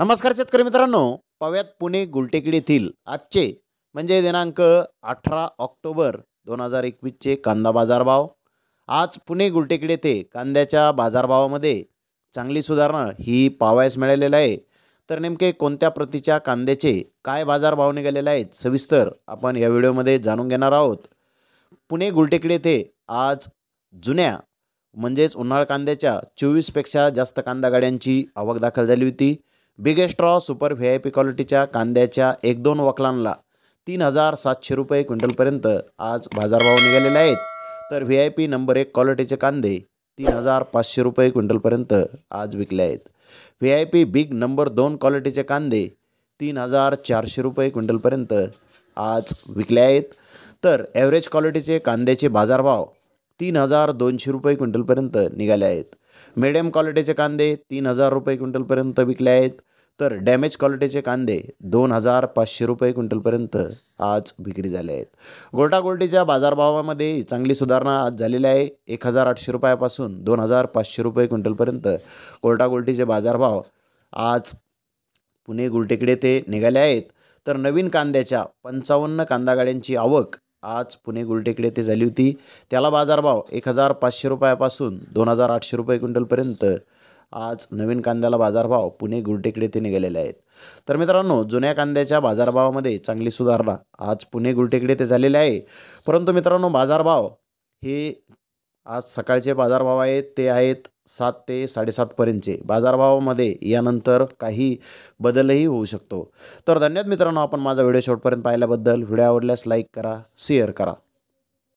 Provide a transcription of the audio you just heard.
नमस्कार शेतकरी मित्रांनो पाव्यात पुणे गुलटेकडी येथील आजचे म्हणजे दिनांक अठरा ऑक्टोबर दोन हजार एकवीसचे कांदा बाजारभाव आज पुणे गुलटेकडी येथे कांद्याच्या बाजारभावामध्ये चांगली सुधारणा ही पावायस मिळालेली आहे तर नेमके कोणत्या प्रतीच्या कांद्याचे काय बाजारभाव निघालेले आहेत सविस्तर आपण या व्हिडिओमध्ये जाणून घेणार आहोत पुणे गुलटेकडी येथे आज जुन्या म्हणजेच उन्हाळ कांद्याच्या चोवीसपेक्षा जास्त कांदा गाड्यांची आवक दाखल झाली होती biggest raw super V I P क्वालिटीच्या कांद्याच्या एक दोन वकलांना तीन हजार सातशे रुपये क्विंटलपर्यंत आज बाजारभाव निघालेले आहेत तर व्ही आय पी नंबर एक क्वालिटीचे कांदे तीन हजार पाचशे रुपये क्विंटलपर्यंत आज विकले आहेत V I P big number दोन क्वालिटीचे कांदे तीन हजार चारशे रुपये क्विंटलपर्यंत आज विकले आहेत तर ॲव्हरेज क्वालिटीचे कांद्याचे बाजारभाव तीन हजार दोनशे रुपये क्विंटलपर्यंत निघाले आहेत मिडियम क्वालिटीचे कांदे तीन हजार रुपये क्विंटलपर्यंत विकले आहेत तर डॅमेज क्वालिटीचे कांदे दोन हजार पाचशे रुपये क्विंटलपर्यंत आज विक्री झाले आहेत गोल्टागोल्टीच्या बाजारभावामध्ये चांगली सुधारणा आज झालेली आहे एक हजार आठशे रुपयापासून दोन हजार पाचशे रुपये क्विंटलपर्यंत गोल्टागोल्टीचे बाजारभाव आज पुणे गुलटेकडे ते निघाले आहेत तर नवीन कांद्याच्या पंचावन्न कांदा गाड्यांची आवक आज पुणे गुलटेकडे ते झाली होती त्याला बाजारभाव एक हजार पाचशे रुपयापासून दोन हजार आठशे रुपये क्विंटलपर्यंत आज नवीन कांद्याला बाजारभाव पुणे गुलटेकडे ते निघालेले आहेत तर मित्रांनो जुन्या कांद्याच्या बाजारभावामध्ये चांगली सुधारणा आज पुणे गुलटेकडे ते झालेले आहे परंतु मित्रांनो बाजारभाव हे आज सकाळचे बाजारभाव आहेत ते आहेत सात ते साडेसातपर्यंतचे बाजारभावामध्ये यानंतर काही बदलही होऊ शकतो तर धन्यवाद मित्रांनो आपण माझा व्हिडिओ शेवटपर्यंत पाहिल्याबद्दल व्हिडिओ आवडल्यास लाईक करा शेअर करा